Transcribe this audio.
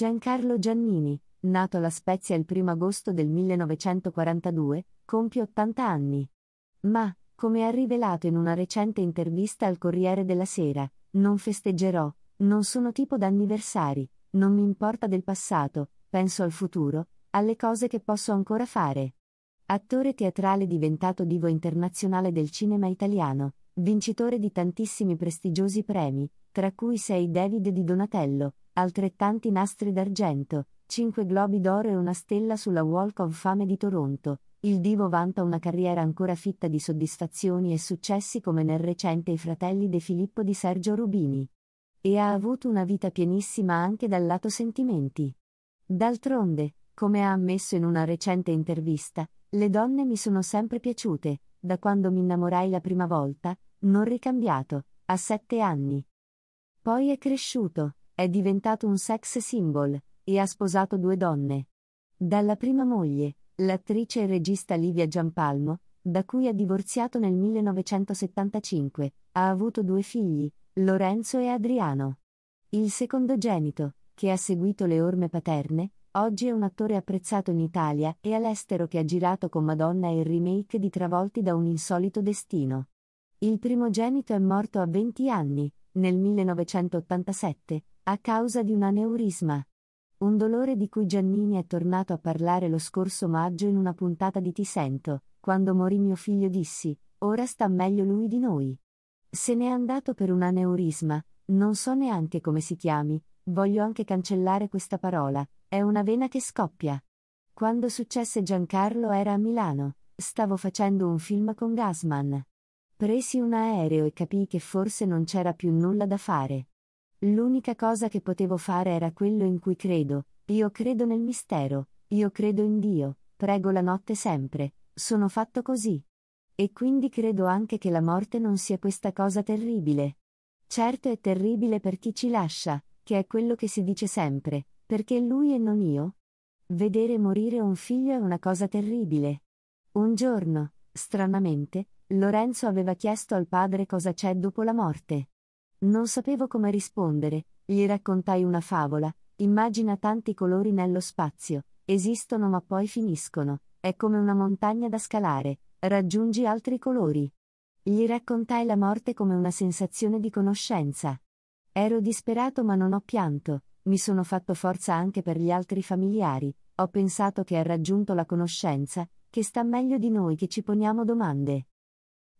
Giancarlo Giannini, nato alla Spezia il 1 agosto del 1942, compie 80 anni. Ma, come ha rivelato in una recente intervista al Corriere della Sera, non festeggerò, non sono tipo d'anniversari, non mi importa del passato, penso al futuro, alle cose che posso ancora fare. Attore teatrale diventato divo internazionale del cinema italiano, vincitore di tantissimi prestigiosi premi, tra cui sei David di Donatello, altrettanti nastri d'argento, cinque globi d'oro e una stella sulla Walk of Fame di Toronto. Il divo vanta una carriera ancora fitta di soddisfazioni e successi come nel recente I fratelli De Filippo di Sergio Rubini. E ha avuto una vita pienissima anche dal lato sentimenti. D'altronde, come ha ammesso in una recente intervista, le donne mi sono sempre piaciute, da quando mi innamorai la prima volta, non ricambiato, a sette anni, poi è cresciuto, è diventato un sex symbol, e ha sposato due donne. Dalla prima moglie, l'attrice e regista Livia Giampalmo, da cui è divorziato nel 1975, ha avuto due figli, Lorenzo e Adriano. Il secondogenito, che ha seguito le orme paterne, oggi è un attore apprezzato in Italia e all'estero che ha girato con Madonna il remake di Travolti da un insolito destino. Il primogenito è morto a 20 anni, nel 1987, a causa di un aneurisma. Un dolore di cui Giannini è tornato a parlare lo scorso maggio in una puntata di Ti sento, quando morì mio figlio dissi, ora sta meglio lui di noi. Se n'è andato per un aneurisma, non so neanche come si chiami, voglio anche cancellare questa parola, è una vena che scoppia. Quando successe Giancarlo era a Milano, stavo facendo un film con Gasman. Presi un aereo e capii che forse non c'era più nulla da fare. L'unica cosa che potevo fare era quello in cui credo, io credo nel mistero, io credo in Dio, prego la notte sempre, sono fatto così. E quindi credo anche che la morte non sia questa cosa terribile. Certo è terribile per chi ci lascia, che è quello che si dice sempre, perché lui e non io. Vedere morire un figlio è una cosa terribile. Un giorno, stranamente, Lorenzo aveva chiesto al padre cosa c'è dopo la morte. Non sapevo come rispondere, gli raccontai una favola, immagina tanti colori nello spazio, esistono ma poi finiscono, è come una montagna da scalare, raggiungi altri colori. Gli raccontai la morte come una sensazione di conoscenza. Ero disperato ma non ho pianto, mi sono fatto forza anche per gli altri familiari, ho pensato che ha raggiunto la conoscenza, che sta meglio di noi che ci poniamo domande.